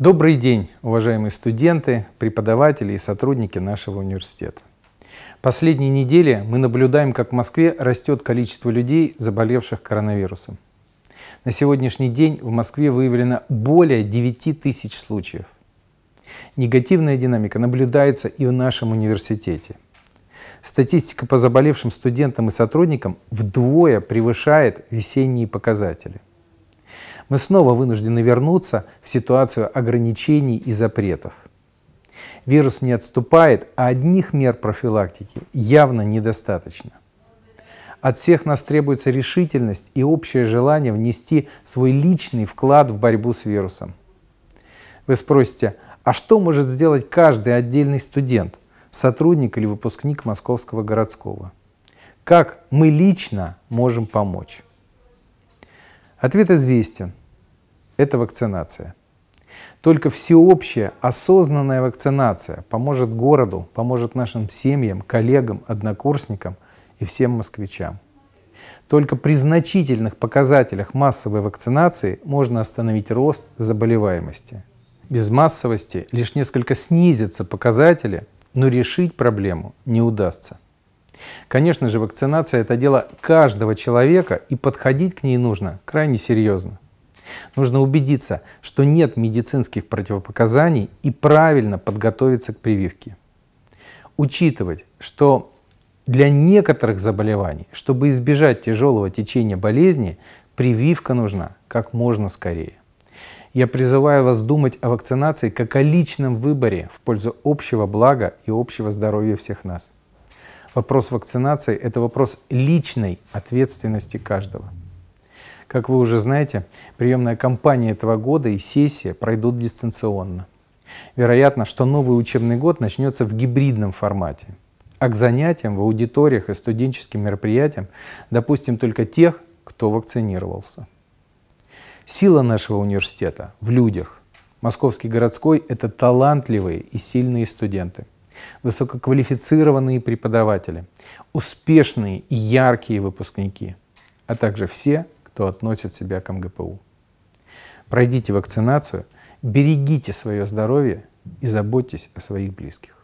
Добрый день, уважаемые студенты, преподаватели и сотрудники нашего университета. Последние недели мы наблюдаем, как в Москве растет количество людей, заболевших коронавирусом. На сегодняшний день в Москве выявлено более 9 тысяч случаев. Негативная динамика наблюдается и в нашем университете. Статистика по заболевшим студентам и сотрудникам вдвое превышает весенние показатели мы снова вынуждены вернуться в ситуацию ограничений и запретов. Вирус не отступает, а одних мер профилактики явно недостаточно. От всех нас требуется решительность и общее желание внести свой личный вклад в борьбу с вирусом. Вы спросите, а что может сделать каждый отдельный студент, сотрудник или выпускник Московского городского? Как мы лично можем помочь? Ответ известен. Это вакцинация. Только всеобщая осознанная вакцинация поможет городу, поможет нашим семьям, коллегам, однокурсникам и всем москвичам. Только при значительных показателях массовой вакцинации можно остановить рост заболеваемости. Без массовости лишь несколько снизятся показатели, но решить проблему не удастся. Конечно же, вакцинация – это дело каждого человека, и подходить к ней нужно крайне серьезно. Нужно убедиться, что нет медицинских противопоказаний и правильно подготовиться к прививке. Учитывать, что для некоторых заболеваний, чтобы избежать тяжелого течения болезни, прививка нужна как можно скорее. Я призываю вас думать о вакцинации как о личном выборе в пользу общего блага и общего здоровья всех нас. Вопрос вакцинации – это вопрос личной ответственности каждого. Как вы уже знаете, приемная кампания этого года и сессия пройдут дистанционно. Вероятно, что новый учебный год начнется в гибридном формате. А к занятиям в аудиториях и студенческим мероприятиям допустим только тех, кто вакцинировался. Сила нашего университета в людях. Московский городской – это талантливые и сильные студенты – высококвалифицированные преподаватели, успешные и яркие выпускники, а также все, кто относит себя к МГПУ. Пройдите вакцинацию, берегите свое здоровье и заботьтесь о своих близких.